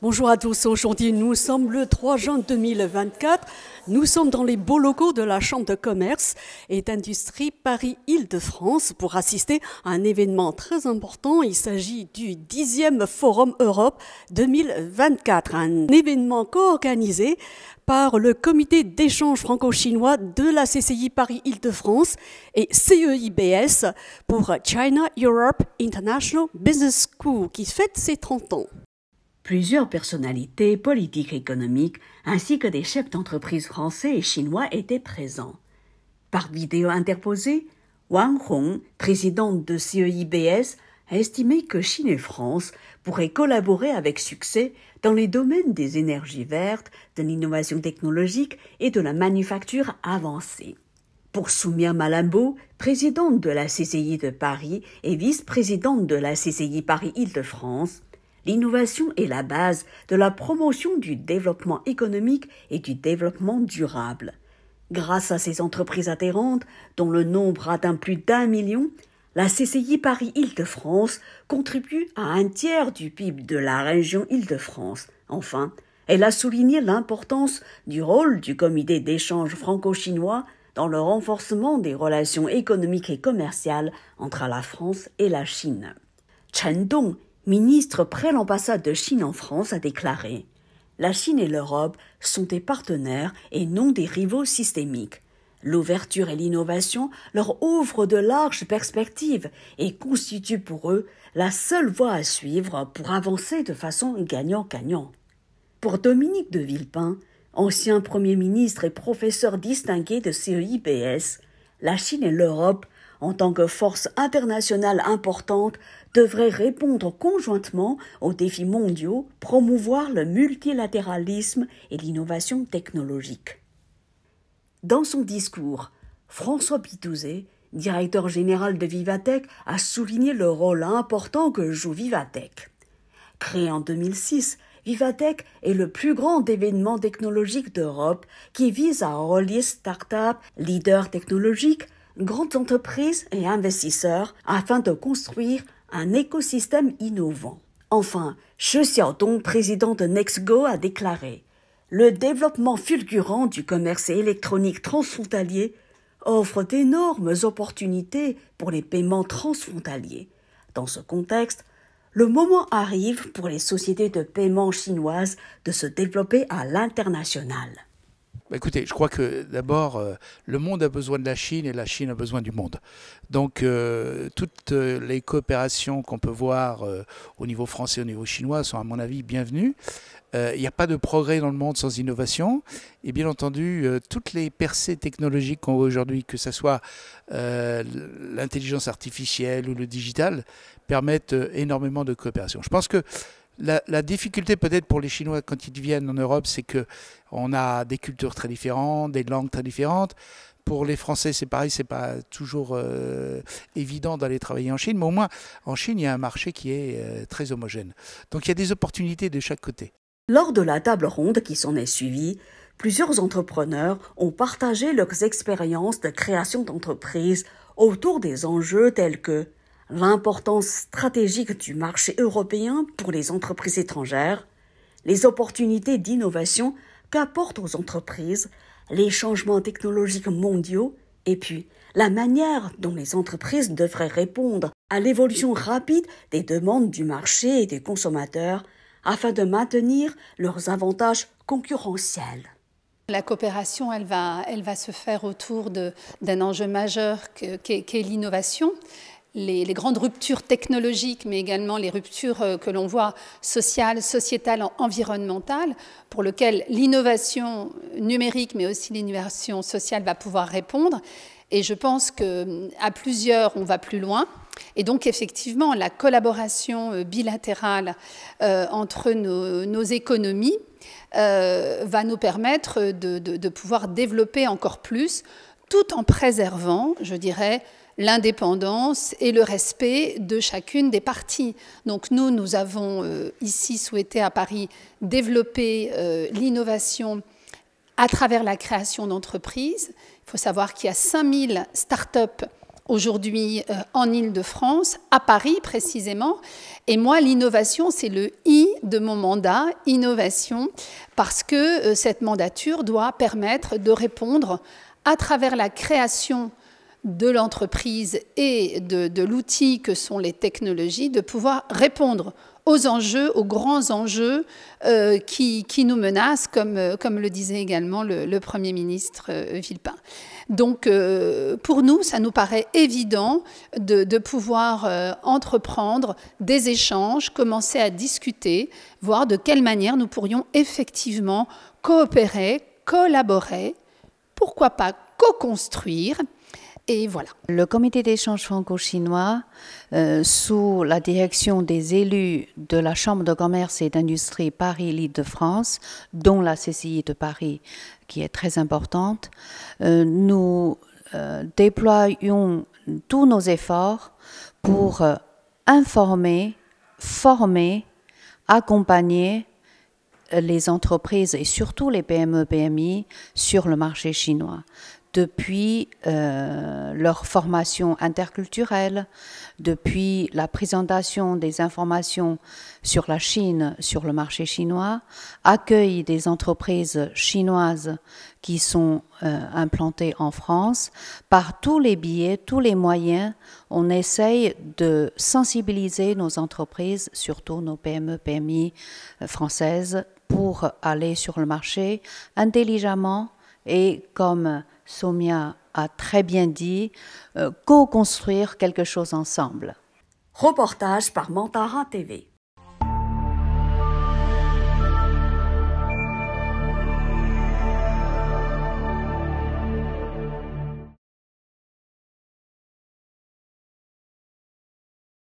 Bonjour à tous. Aujourd'hui, nous sommes le 3 juin 2024. Nous sommes dans les beaux locaux de la Chambre de commerce et d'industrie Paris-Île-de-France pour assister à un événement très important. Il s'agit du 10e Forum Europe 2024, un événement co-organisé par le comité d'échange franco-chinois de la CCI Paris-Île-de-France et CEIBS pour China Europe International Business School qui fête ses 30 ans. Plusieurs personnalités politiques et économiques, ainsi que des chefs d'entreprise français et chinois étaient présents. Par vidéo interposée, Wang Hong, présidente de CEIBS, a estimé que Chine et France pourraient collaborer avec succès dans les domaines des énergies vertes, de l'innovation technologique et de la manufacture avancée. Pour Soumia Malambo, présidente de la CCI de Paris et vice-présidente de la CCI Paris-Île-de-France, L'innovation est la base de la promotion du développement économique et du développement durable. Grâce à ces entreprises adhérentes, dont le nombre atteint plus d'un million, la CCI Paris-Île-de-France contribue à un tiers du PIB de la région Île-de-France. Enfin, elle a souligné l'importance du rôle du comité d'échange franco-chinois dans le renforcement des relations économiques et commerciales entre la France et la Chine. Chen ministre près l'ambassade de Chine en France, a déclaré La Chine et l'Europe sont des partenaires et non des rivaux systémiques. L'ouverture et l'innovation leur ouvrent de larges perspectives et constituent pour eux la seule voie à suivre pour avancer de façon gagnant-gagnant. Pour Dominique de Villepin, ancien Premier ministre et professeur distingué de CEIBS, « la Chine et l'Europe en tant que force internationale importante, devrait répondre conjointement aux défis mondiaux, promouvoir le multilatéralisme et l'innovation technologique. Dans son discours, François Pitouzet, directeur général de Vivatech, a souligné le rôle important que joue Vivatech. Créé en 2006, Vivatech est le plus grand événement technologique d'Europe qui vise à relier start-up, leaders technologiques, grandes entreprises et investisseurs afin de construire un écosystème innovant. Enfin, Xu Xiaodong, président de NextGo, a déclaré Le développement fulgurant du commerce électronique transfrontalier offre d'énormes opportunités pour les paiements transfrontaliers. Dans ce contexte, le moment arrive pour les sociétés de paiement chinoises de se développer à l'international. Bah, écoutez, je crois que d'abord, euh, le monde a besoin de la Chine et la Chine a besoin du monde. Donc, euh, toutes euh, les coopérations qu'on peut voir au niveau français, au niveau chinois, sont à mon avis bienvenues. Il n'y a pas de progrès dans le monde sans innovation. Et bien entendu, toutes les percées technologiques qu'on voit aujourd'hui, que ce soit l'intelligence artificielle ou le digital, permettent énormément de coopération. Je pense que la, difficulté peut-être pour les Chinois quand ils viennent en Europe, c'est que on a des cultures très différentes, des langues très différentes. Pour les Français, c'est pareil, c'est pas toujours euh, évident d'aller travailler en Chine, mais au moins en Chine, il y a un marché qui est euh, très homogène. Donc il y a des opportunités de chaque côté. Lors de la table ronde qui s'en est suivie, plusieurs entrepreneurs ont partagé leurs expériences de création d'entreprises autour des enjeux tels que l'importance stratégique du marché européen pour les entreprises étrangères, les opportunités d'innovation qu'apportent aux entreprises les changements technologiques mondiaux et puis la manière dont les entreprises devraient répondre à l'évolution rapide des demandes du marché et des consommateurs afin de maintenir leurs avantages concurrentiels. La coopération, elle va, se faire autour d'un enjeu majeur qu'est l'innovation les, grandes ruptures technologiques, mais également les ruptures euh, que l'on voit sociales, sociétales, environnementales, pour lesquelles l'innovation numérique, mais aussi l'innovation sociale va pouvoir répondre. Et je pense qu'à euh, plusieurs, on va plus loin. Et donc, effectivement, la collaboration euh, bilatérale entre nos, économies va nous permettre de pouvoir développer encore plus, tout en préservant, je dirais, l'indépendance et le respect de chacune des parties. Donc nous, nous avons euh, ici souhaité à Paris développer euh, l'innovation à travers la création d'entreprises. Il faut savoir qu'il y a 5000 start-up aujourd'hui euh, en Ile-de-France, à Paris précisément. Et moi, l'innovation, c'est le I de mon mandat, innovation, parce que cette mandature doit permettre de répondre à travers la création de l'entreprise et de, de l'outil que sont les technologies, de pouvoir répondre aux enjeux, aux grands enjeux euh, qui, qui, nous menacent, comme, euh, comme le disait également le, Premier ministre euh, Villepin. Donc, pour nous, ça nous paraît évident de, de pouvoir entreprendre des échanges, commencer à discuter, voir de quelle manière nous pourrions effectivement coopérer, collaborer, pourquoi pas co-construire et voilà. Le comité d'échange franco-chinois, euh, sous la direction des élus de la Chambre de commerce et d'industrie paris lille de france dont la CCI de Paris, qui est très importante, euh, nous euh, déployons tous nos efforts pour informer, former, accompagner les entreprises et surtout les PME-PMI sur le marché chinois depuis euh, leur formation interculturelle, depuis la présentation des informations sur la Chine, sur le marché chinois, accueil des entreprises chinoises qui sont euh, implantées en France. Par tous les biais, tous les moyens, on essaye de sensibiliser nos entreprises, surtout nos PME, PMI euh, françaises, pour aller sur le marché intelligemment et comme Somia a très bien dit, euh, co-construire quelque chose ensemble. Reportage par Mantara TV.